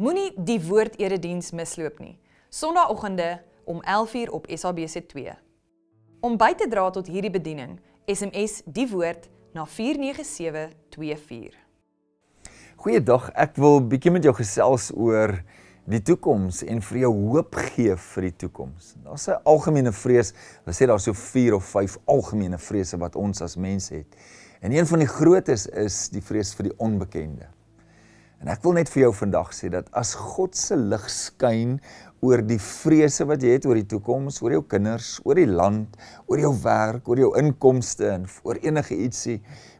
Moenie die woord erediens misloop nie. Sondagoggende om 11:00 op SABC2. Om by te dra tot hierdie bediening, SMS die woord na 49724. Goeiedag, ek wil bietjie met jou gesels oor die toekoms en vir jou hoop gee vir die toekoms. Daar's 'n algemene vrees. Hulle sê daar's so 4 of 5 algemene vrese wat ons as mens het. En een van die grootes is die vrees vir die onbekende. En ek wil net vir jou vandag sê dat as God se lig skyn oor die vrese wat jy het oor die toekoms, oor jou kinders, oor die land, oor jou werk, oor jou inkomste en oor enige ietsie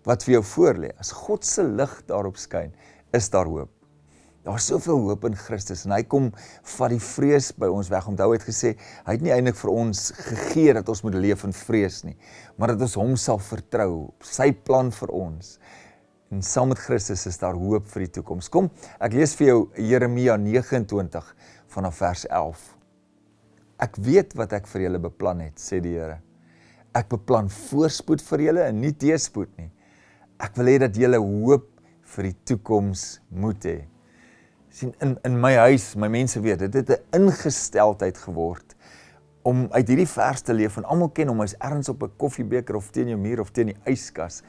wat vir jou voorlê, as God se lig daarop skyn, is daar hoop. Daar's soveel hoop in Christus en hy kom vat die vrees by ons weg. Onthou hy het gesê, hy het nie eintlik vir ons gegee dat ons moet leef in vrees nie, maar dat ons hom sal vertrou, sy plan vir ons En saam met Christus is daar hoop vir die toekoms. Kom, ek lees vir jou Jeremia 29 vanaf vers 11. Ek weet wat ek vir julle beplan het, sê die Here. Ek beplan voorspoed vir julle en nie teëspoed nie. Ek wil hê dat julle hoop vir die toekoms moet hê. sien in in my huis, my mense weet, dit het 'n ingesteldheid geword om uit hierdie vers te leef en almal ken hom as erns op 'n koffiebeker of teen jou muur of teen die yskas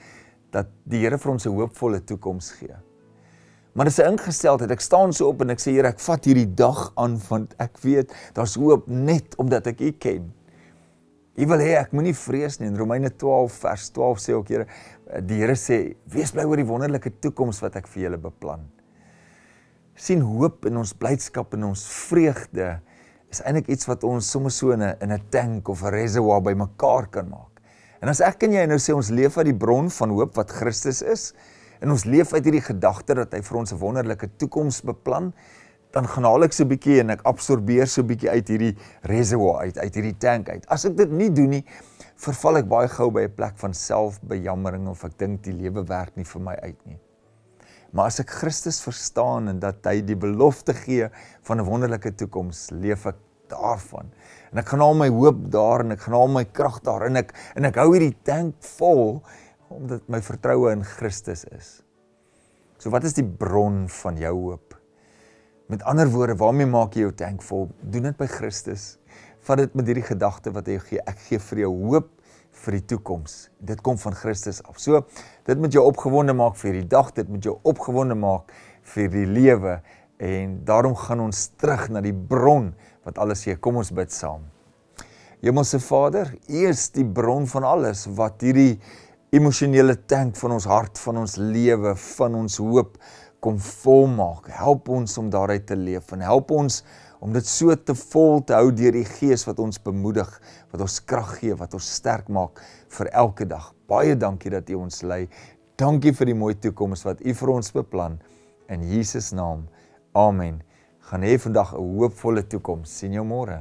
dat die Here vir ons 'n hoopvolle toekoms gee. Maar dis 'n ingesteldheid. Ek staan so op en ek sê Here, ek vat hierdie dag aan want ek weet daar's hoop net omdat ek U ken. U wil hê ek moenie vrees nie. In Romeine 12 vers 12 sê ook Here, die Here sê, "Wees bly oor die wonderlike toekoms wat ek vir julle beplan." sien hoop in ons blydskap en ons vreugde is eintlik iets wat ons sommer so in 'n tank of 'n reservoir bymekaar kan maak. En as ek en jy nou sê ons leef uit die bron van hoop wat Christus is en ons leef uit hierdie gedagte dat hy vir ons 'n wonderlike toekoms beplan, dan gaan haalik so 'n bietjie en ek absorbeer so 'n bietjie uit hierdie reservoir uit, uit hierdie tank uit. As ek dit nie doen nie, verval ek baie gou by 'n plek van selfbejammering of ek dink die lewe werk nie vir my uit nie. Maar as ek Christus verstaan en dat hy die belofte gee van 'n wonderlike toekoms, leef ek daarvan. En ek gaan al my hoop daar en ek gaan al my krag daar en ek en ek hou hierdie tank vol omdat my vertroue in Christus is. So wat is die bron van jou hoop? Met ander woorde, waarmee maak jy jou tank vol? Doen dit by Christus. Vat dit met hierdie gedagte wat hy gee. Ek gee vir jou hoop vir die toekoms. Dit kom van Christus af. So, dit moet jou opgewonde maak vir hierdie dag, dit moet jou opgewonde maak vir die lewe En daarom gaan ons terug na die bron wat alles gee. Kom ons bid saam. Hemelse Vader, U is die bron van alles wat hierdie emosionele tank van ons hart, van ons lewe, van ons hoop kom vol maak. Help ons om daaruit te leef en help ons om dit so te vol te hou deur die Gees wat ons bemoedig, wat ons krag gee, wat ons sterk maak vir elke dag. Baie dankie dat U ons lei. Dankie vir die mooi toekoms wat U vir ons beplan in Jesus naam. Amen. Gaan hê vandag 'n hoopvolle toekoms. Sien jou môre.